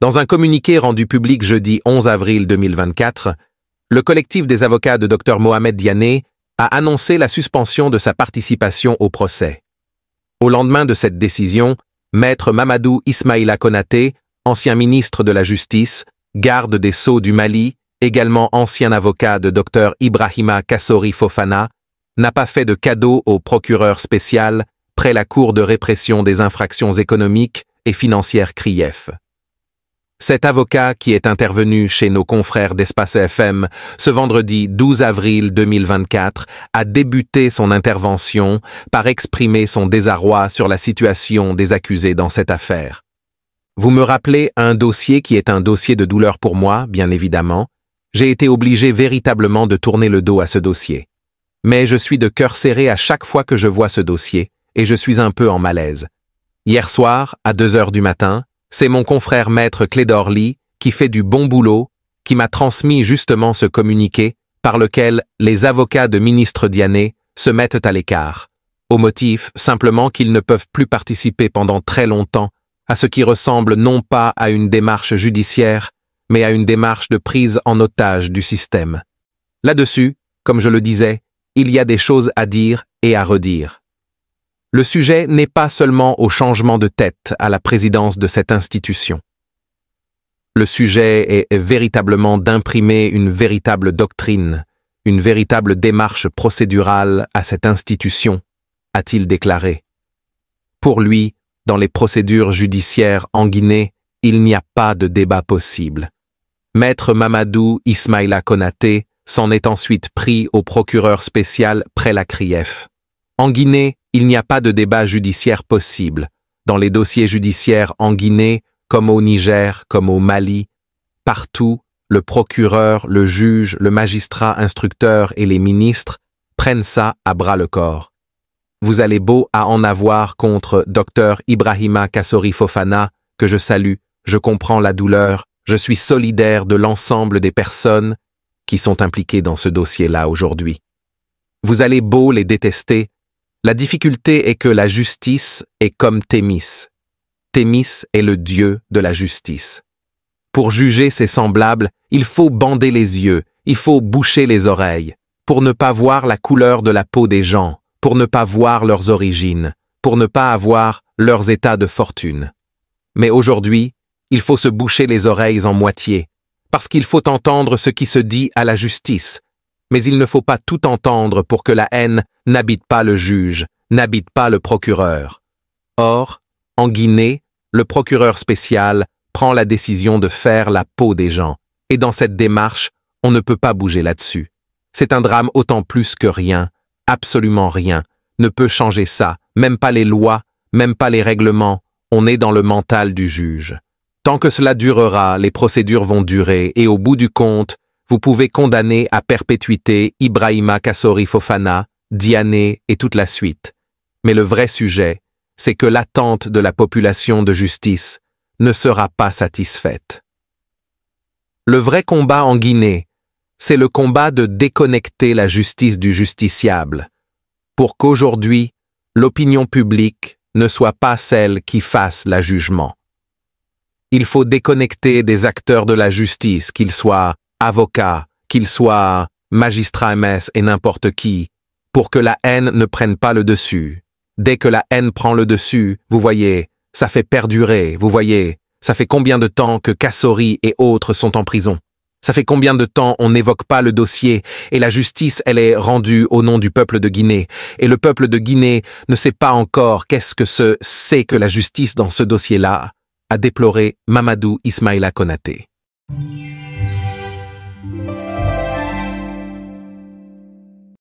Dans un communiqué rendu public jeudi 11 avril 2024, le collectif des avocats de Dr Mohamed Diané a annoncé la suspension de sa participation au procès. Au lendemain de cette décision, Maître Mamadou Ismaïla Konaté, ancien ministre de la Justice, garde des Sceaux du Mali, également ancien avocat de Dr Ibrahima Kassori Fofana, n'a pas fait de cadeau au procureur spécial près la Cour de répression des infractions économiques et financières CRIEF. Cet avocat qui est intervenu chez nos confrères d'Espace FM ce vendredi 12 avril 2024 a débuté son intervention par exprimer son désarroi sur la situation des accusés dans cette affaire. Vous me rappelez un dossier qui est un dossier de douleur pour moi, bien évidemment. J'ai été obligé véritablement de tourner le dos à ce dossier. Mais je suis de cœur serré à chaque fois que je vois ce dossier, et je suis un peu en malaise. Hier soir, à 2 heures du matin, c'est mon confrère maître Clédor Lee qui fait du bon boulot, qui m'a transmis justement ce communiqué par lequel les avocats de ministre Diané se mettent à l'écart, au motif simplement qu'ils ne peuvent plus participer pendant très longtemps à ce qui ressemble non pas à une démarche judiciaire, mais à une démarche de prise en otage du système. Là-dessus, comme je le disais, il y a des choses à dire et à redire le sujet n'est pas seulement au changement de tête à la présidence de cette institution. Le sujet est véritablement d'imprimer une véritable doctrine, une véritable démarche procédurale à cette institution, a-t-il déclaré. Pour lui, dans les procédures judiciaires en Guinée, il n'y a pas de débat possible. Maître Mamadou Ismaila Konaté s'en est ensuite pris au procureur spécial près la Krief. En Guinée, il n'y a pas de débat judiciaire possible dans les dossiers judiciaires en Guinée, comme au Niger, comme au Mali. Partout, le procureur, le juge, le magistrat instructeur et les ministres prennent ça à bras le corps. Vous allez beau à en avoir contre Dr Ibrahima Kassori Fofana, que je salue, je comprends la douleur, je suis solidaire de l'ensemble des personnes qui sont impliquées dans ce dossier-là aujourd'hui. Vous allez beau les détester, la difficulté est que la justice est comme Thémis. Thémis est le dieu de la justice. Pour juger ses semblables, il faut bander les yeux, il faut boucher les oreilles, pour ne pas voir la couleur de la peau des gens, pour ne pas voir leurs origines, pour ne pas avoir leurs états de fortune. Mais aujourd'hui, il faut se boucher les oreilles en moitié, parce qu'il faut entendre ce qui se dit à la justice, mais il ne faut pas tout entendre pour que la haine n'habite pas le juge, n'habite pas le procureur. Or, en Guinée, le procureur spécial prend la décision de faire la peau des gens, et dans cette démarche, on ne peut pas bouger là-dessus. C'est un drame autant plus que rien, absolument rien, ne peut changer ça, même pas les lois, même pas les règlements, on est dans le mental du juge. Tant que cela durera, les procédures vont durer, et au bout du compte, vous pouvez condamner à perpétuité Ibrahima Kassori Fofana, Diane et toute la suite. Mais le vrai sujet, c'est que l'attente de la population de justice ne sera pas satisfaite. Le vrai combat en Guinée, c'est le combat de déconnecter la justice du justiciable, pour qu'aujourd'hui, l'opinion publique ne soit pas celle qui fasse la jugement. Il faut déconnecter des acteurs de la justice, qu'ils soient Avocat, qu'il soit magistrat, MS et n'importe qui, pour que la haine ne prenne pas le dessus. Dès que la haine prend le dessus, vous voyez, ça fait perdurer, vous voyez, ça fait combien de temps que Kassori et autres sont en prison Ça fait combien de temps on n'évoque pas le dossier et la justice, elle est rendue au nom du peuple de Guinée et le peuple de Guinée ne sait pas encore qu'est-ce que ce c'est que la justice dans ce dossier-là, a déploré Mamadou Ismaïla Konaté.